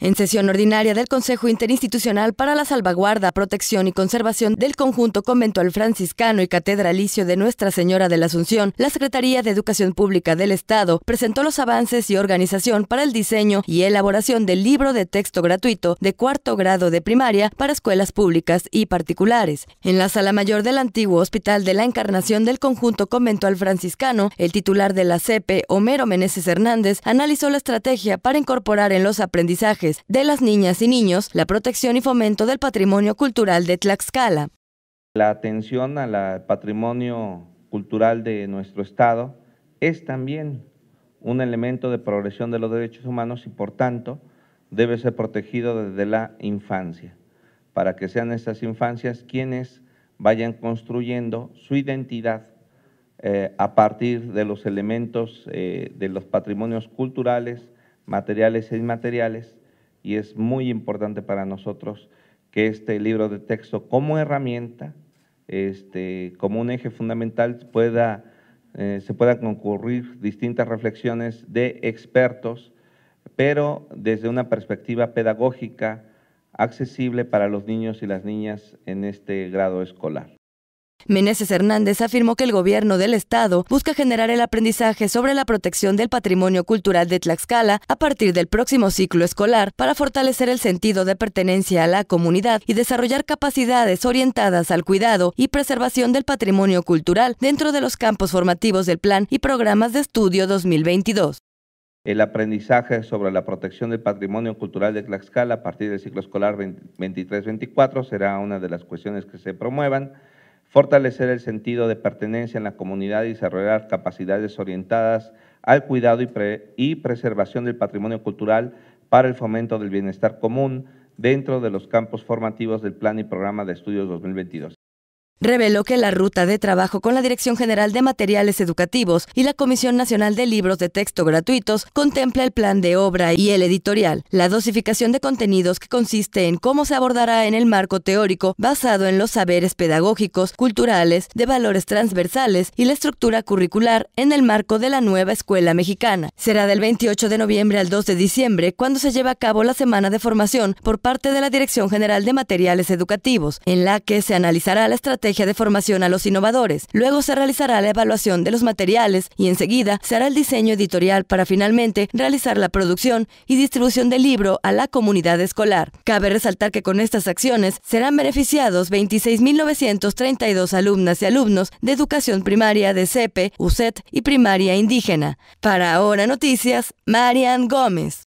En sesión ordinaria del Consejo Interinstitucional para la Salvaguarda, Protección y Conservación del Conjunto Conventual Franciscano y Catedralicio de Nuestra Señora de la Asunción, la Secretaría de Educación Pública del Estado presentó los avances y organización para el diseño y elaboración del libro de texto gratuito de cuarto grado de primaria para escuelas públicas y particulares. En la sala mayor del antiguo Hospital de la Encarnación del Conjunto Conventual Franciscano, el titular de la CEPE, Homero Meneses Hernández, analizó la estrategia para incorporar en los aprendizajes de las niñas y niños, la protección y fomento del patrimonio cultural de Tlaxcala. La atención al patrimonio cultural de nuestro Estado es también un elemento de progresión de los derechos humanos y por tanto debe ser protegido desde la infancia, para que sean esas infancias quienes vayan construyendo su identidad eh, a partir de los elementos eh, de los patrimonios culturales, materiales e inmateriales y es muy importante para nosotros que este libro de texto como herramienta, este, como un eje fundamental, pueda, eh, se puedan concurrir distintas reflexiones de expertos, pero desde una perspectiva pedagógica accesible para los niños y las niñas en este grado escolar. Meneses Hernández afirmó que el gobierno del Estado busca generar el aprendizaje sobre la protección del patrimonio cultural de Tlaxcala a partir del próximo ciclo escolar para fortalecer el sentido de pertenencia a la comunidad y desarrollar capacidades orientadas al cuidado y preservación del patrimonio cultural dentro de los campos formativos del Plan y Programas de Estudio 2022 el aprendizaje sobre la protección del patrimonio cultural de Tlaxcala a partir del ciclo escolar 23-24 será una de las cuestiones que se promuevan fortalecer el sentido de pertenencia en la comunidad y desarrollar capacidades orientadas al cuidado y, preservación del patrimonio cultural para el fomento del bienestar común dentro de los campos formativos del Plan y Programa de Estudios 2022 reveló que la ruta de trabajo con la Dirección General de Materiales Educativos y la Comisión Nacional de Libros de Texto Gratuitos contempla el plan de obra y el editorial, la dosificación de contenidos que consiste en cómo se abordará en el marco teórico basado en los saberes pedagógicos, culturales, de valores transversales y la estructura curricular en el marco de la nueva escuela mexicana. Será del 28 de noviembre al 2 de diciembre cuando se lleva a cabo la semana de formación por parte de la Dirección General de Materiales Educativos, en la que se analizará la estrategia de formación a los innovadores. Luego se realizará la evaluación de los materiales y enseguida se hará el diseño editorial para finalmente realizar la producción y distribución del libro a la comunidad escolar. Cabe resaltar que con estas acciones serán beneficiados 26.932 alumnas y alumnos de educación primaria de CEPE, UCET y primaria indígena. Para Ahora Noticias, Marian Gómez.